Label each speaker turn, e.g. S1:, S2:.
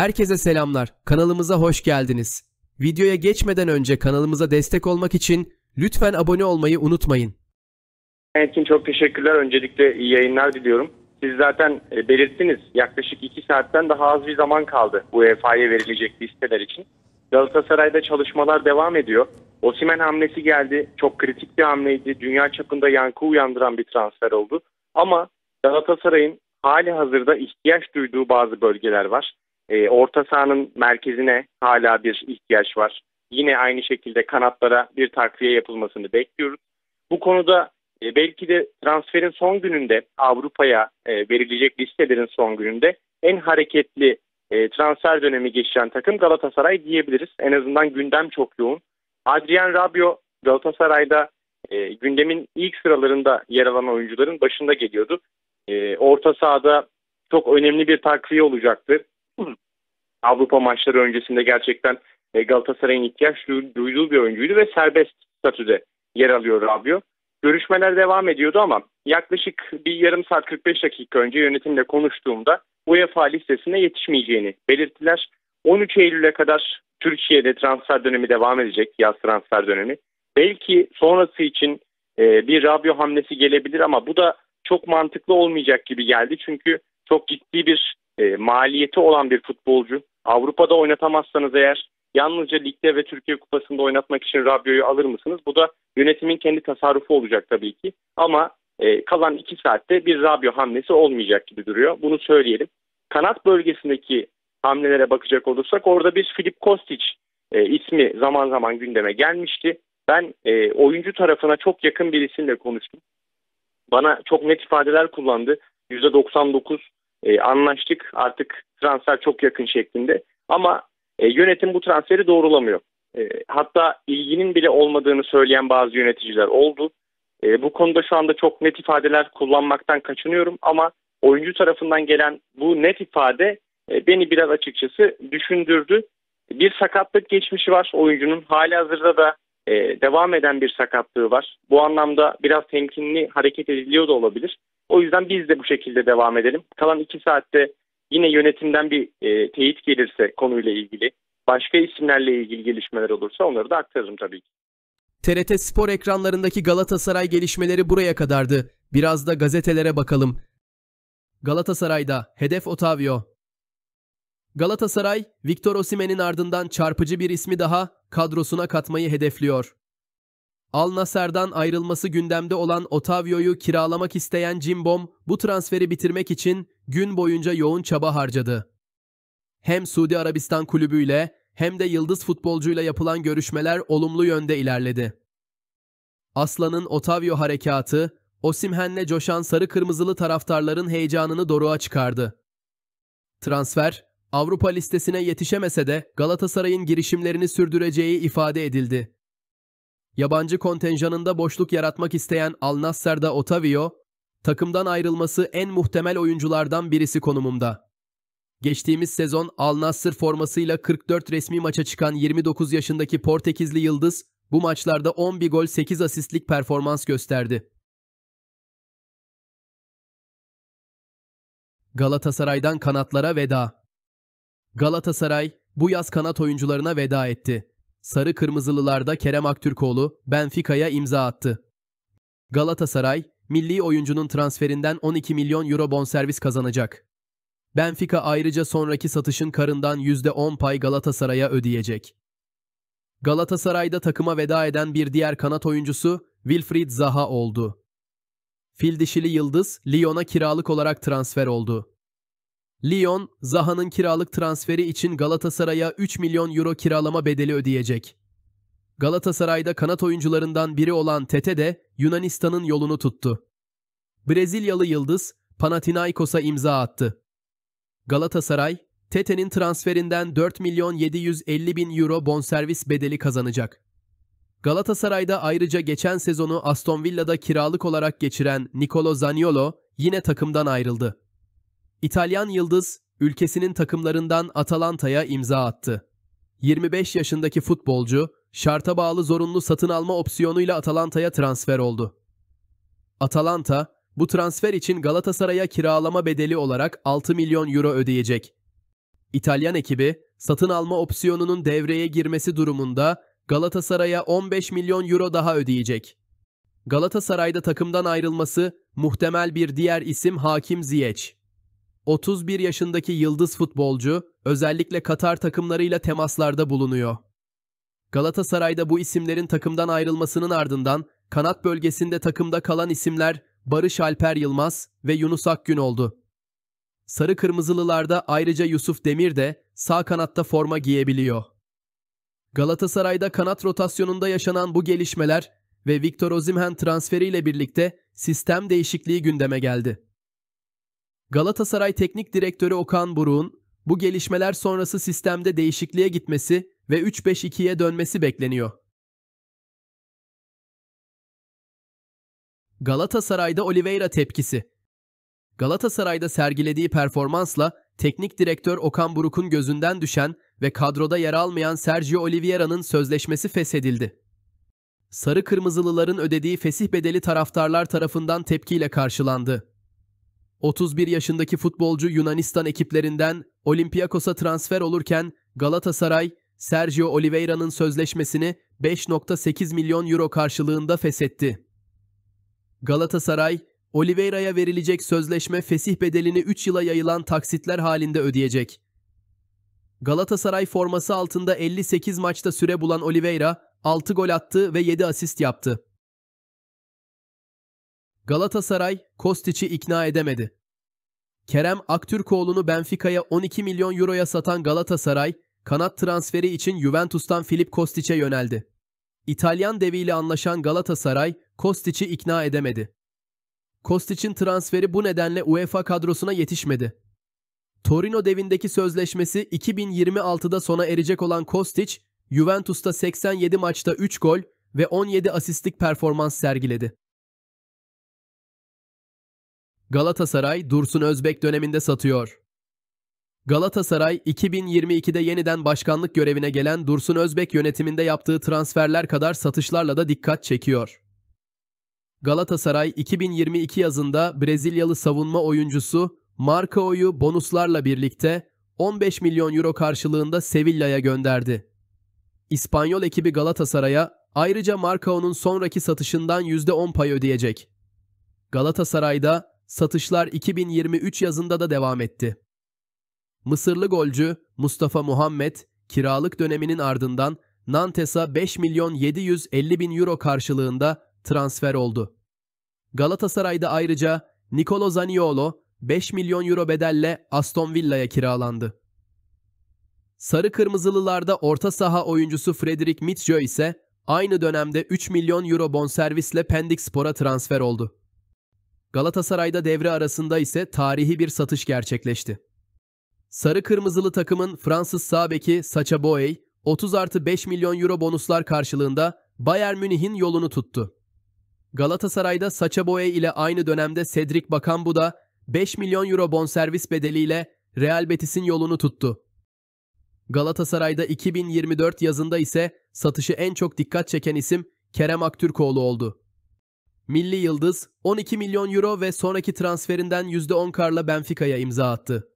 S1: Herkese selamlar. Kanalımıza hoş geldiniz. Videoya geçmeden önce kanalımıza destek olmak için lütfen abone olmayı unutmayın.
S2: için çok teşekkürler. Öncelikle iyi yayınlar diliyorum. Siz zaten e, belirttiniz. Yaklaşık 2 saatten daha az bir zaman kaldı bu UEFA'ya verilecek listeler için. Galatasaray'da çalışmalar devam ediyor. Osimen hamlesi geldi. Çok kritik bir hamleydi. Dünya çapında yankı uyandıran bir transfer oldu. Ama Galatasaray'ın hali hazırda ihtiyaç duyduğu bazı bölgeler var. E, orta sahanın merkezine hala bir ihtiyaç var. Yine aynı şekilde kanatlara bir takviye yapılmasını bekliyoruz. Bu konuda e, belki de transferin son gününde Avrupa'ya e, verilecek listelerin son gününde en hareketli e, transfer dönemi geçiren takım Galatasaray diyebiliriz. En azından gündem çok yoğun. Adrian Rabiot Galatasaray'da e, gündemin ilk sıralarında yer alan oyuncuların başında geliyordu. E, orta sahada çok önemli bir takviye olacaktır. Avrupa maçları öncesinde gerçekten e, Galatasaray'ın ihtiyaç duyduğu bir oyuncuydu ve serbest statüde yer alıyor Rabio. Görüşmeler devam ediyordu ama yaklaşık bir yarım saat 45 dakika önce yönetimle konuştuğumda UEFA listesine yetişmeyeceğini belirttiler. 13 Eylül'e kadar Türkiye'de transfer dönemi devam edecek, yaz transfer dönemi. Belki sonrası için e, bir Rabio hamlesi gelebilir ama bu da çok mantıklı olmayacak gibi geldi. Çünkü çok ciddi bir e, maliyeti olan bir futbolcu. Avrupa'da oynatamazsanız eğer yalnızca ligde ve Türkiye Kupası'nda oynatmak için Rabio'yu alır mısınız? Bu da yönetimin kendi tasarrufu olacak tabii ki. Ama e, kalan iki saatte bir Rabio hamlesi olmayacak gibi duruyor. Bunu söyleyelim. Kanat bölgesindeki hamlelere bakacak olursak orada bir Filip Kostic e, ismi zaman zaman gündeme gelmişti. Ben e, oyuncu tarafına çok yakın bir konuştum. Bana çok net ifadeler kullandı. %99 e, anlaştık artık transfer çok yakın şeklinde ama e, yönetim bu transferi doğrulamıyor. E, hatta ilginin bile olmadığını söyleyen bazı yöneticiler oldu. E, bu konuda şu anda çok net ifadeler kullanmaktan kaçınıyorum ama oyuncu tarafından gelen bu net ifade e, beni biraz açıkçası düşündürdü. Bir sakatlık geçmişi var oyuncunun. Hali hazırda da e, devam eden bir sakatlığı var. Bu anlamda biraz temkinli hareket ediliyor da olabilir. O yüzden biz de bu şekilde devam edelim. Kalan iki saatte yine yönetimden bir e, teyit gelirse konuyla ilgili, başka isimlerle ilgili gelişmeler olursa onları da aktarırım tabii ki.
S1: TRT spor ekranlarındaki Galatasaray gelişmeleri buraya kadardı. Biraz da gazetelere bakalım. Galatasaray'da hedef Otavio. Galatasaray, Victor Osimen'in ardından çarpıcı bir ismi daha kadrosuna katmayı hedefliyor. Al Nasser'dan ayrılması gündemde olan Otavio'yu kiralamak isteyen Cimbom bu transferi bitirmek için gün boyunca yoğun çaba harcadı. Hem Suudi Arabistan kulübüyle hem de yıldız futbolcuyla yapılan görüşmeler olumlu yönde ilerledi. Aslan'ın Otavio harekatı, Osimhen'le coşan sarı kırmızılı taraftarların heyecanını doruğa çıkardı. Transfer, Avrupa listesine yetişemese de Galatasaray'ın girişimlerini sürdüreceği ifade edildi. Yabancı kontenjanında boşluk yaratmak isteyen Al Nassr'da Otavio, takımdan ayrılması en muhtemel oyunculardan birisi konumunda. Geçtiğimiz sezon Al Nassr formasıyla 44 resmi maça çıkan 29 yaşındaki Portekizli Yıldız bu maçlarda 11 gol 8 asistlik performans gösterdi. Galatasaray'dan kanatlara veda. Galatasaray bu yaz kanat oyuncularına veda etti. Sarı Kırmızılılarda Kerem Aktürkoğlu Benfica'ya imza attı. Galatasaray, milli oyuncunun transferinden 12 milyon euro bonservis kazanacak. Benfica ayrıca sonraki satışın karından %10 pay Galatasaray'a ödeyecek. Galatasaray'da takıma veda eden bir diğer kanat oyuncusu Wilfried Zaha oldu. Fildişili Yıldız, Lyon'a kiralık olarak transfer oldu. Lyon, Zaha'nın kiralık transferi için Galatasaray'a 3 milyon euro kiralama bedeli ödeyecek. Galatasaray'da kanat oyuncularından biri olan Tete de Yunanistan'ın yolunu tuttu. Brezilyalı Yıldız, Panathinaikos'a imza attı. Galatasaray, Tete'nin transferinden 4 milyon 750 bin euro bonservis bedeli kazanacak. Galatasaray'da ayrıca geçen sezonu Aston Villa'da kiralık olarak geçiren Nicolo Zaniolo yine takımdan ayrıldı. İtalyan yıldız ülkesinin takımlarından Atalanta'ya imza attı. 25 yaşındaki futbolcu şarta bağlı zorunlu satın alma opsiyonuyla Atalanta'ya transfer oldu. Atalanta bu transfer için Galatasaray'a kiralama bedeli olarak 6 milyon euro ödeyecek. İtalyan ekibi satın alma opsiyonunun devreye girmesi durumunda Galatasaray'a 15 milyon euro daha ödeyecek. Galatasaray'da takımdan ayrılması muhtemel bir diğer isim Hakim Ziyech. 31 yaşındaki yıldız futbolcu özellikle Katar takımlarıyla temaslarda bulunuyor. Galatasaray'da bu isimlerin takımdan ayrılmasının ardından kanat bölgesinde takımda kalan isimler Barış Alper Yılmaz ve Yunus Akgün oldu. Sarı Kırmızılılarda ayrıca Yusuf Demir de sağ kanatta forma giyebiliyor. Galatasaray'da kanat rotasyonunda yaşanan bu gelişmeler ve Victor Osimhen transferiyle birlikte sistem değişikliği gündeme geldi. Galatasaray Teknik Direktörü Okan Buruk'un bu gelişmeler sonrası sistemde değişikliğe gitmesi ve 3-5-2'ye dönmesi bekleniyor. Galatasaray'da Oliveira tepkisi. Galatasaray'da sergilediği performansla teknik direktör Okan Buruk'un gözünden düşen ve kadroda yer almayan Sergio Oliveira'nın sözleşmesi feshedildi. Sarı Kırmızılıların ödediği fesih bedeli taraftarlar tarafından tepkiyle karşılandı. 31 yaşındaki futbolcu Yunanistan ekiplerinden Olympiakos'a transfer olurken Galatasaray, Sergio Oliveira'nın sözleşmesini 5.8 milyon euro karşılığında feshetti. Galatasaray, Oliveira'ya verilecek sözleşme fesih bedelini 3 yıla yayılan taksitler halinde ödeyecek. Galatasaray forması altında 58 maçta süre bulan Oliveira 6 gol attı ve 7 asist yaptı. Galatasaray Kostiç'i ikna edemedi. Kerem Aktürkoğlu'nu Benfica'ya 12 milyon euroya satan Galatasaray, kanat transferi için Juventus'tan Filip Kostiç'e yöneldi. İtalyan deviyle anlaşan Galatasaray, Kostiç'i ikna edemedi. Kostiç'in transferi bu nedenle UEFA kadrosuna yetişmedi. Torino devindeki sözleşmesi 2026'da sona erecek olan Kostiç, Juventus'ta 87 maçta 3 gol ve 17 asistlik performans sergiledi. Galatasaray Dursun Özbek döneminde satıyor. Galatasaray 2022'de yeniden başkanlık görevine gelen Dursun Özbek yönetiminde yaptığı transferler kadar satışlarla da dikkat çekiyor. Galatasaray 2022 yazında Brezilyalı savunma oyuncusu Marcao'yu bonuslarla birlikte 15 milyon euro karşılığında Sevilla'ya gönderdi. İspanyol ekibi Galatasaray'a ayrıca Marcao'nun sonraki satışından %10 pay ödeyecek. Galatasaray'da satışlar 2023 yazında da devam etti. Mısırlı golcü Mustafa Muhammed kiralık döneminin ardından Nantes'a 5 milyon 750 bin euro karşılığında transfer oldu. Galatasaray'da ayrıca Nicolo Zaniolo 5 milyon euro bedelle Aston Villa'ya kiralandı. Sarı Kırmızılılarda orta saha oyuncusu Frederick Mitchell ise aynı dönemde 3 milyon euro bonservisle Pendik Spor'a transfer oldu. Galatasaray'da devre arasında ise tarihi bir satış gerçekleşti. Sarı Kırmızılı takımın Fransız sağ beki Sacha Boey, 30 artı 5 milyon euro bonuslar karşılığında Bayern Münih'in yolunu tuttu. Galatasaray'da Sacha Boey ile aynı dönemde Cedric Bakambu da 5 milyon euro bonservis bedeliyle Real Betis'in yolunu tuttu. Galatasaray'da 2024 yazında ise satışı en çok dikkat çeken isim Kerem Aktürkoğlu oldu. Milli Yıldız 12 milyon euro ve sonraki transferinden %10 karla Benfica'ya imza attı.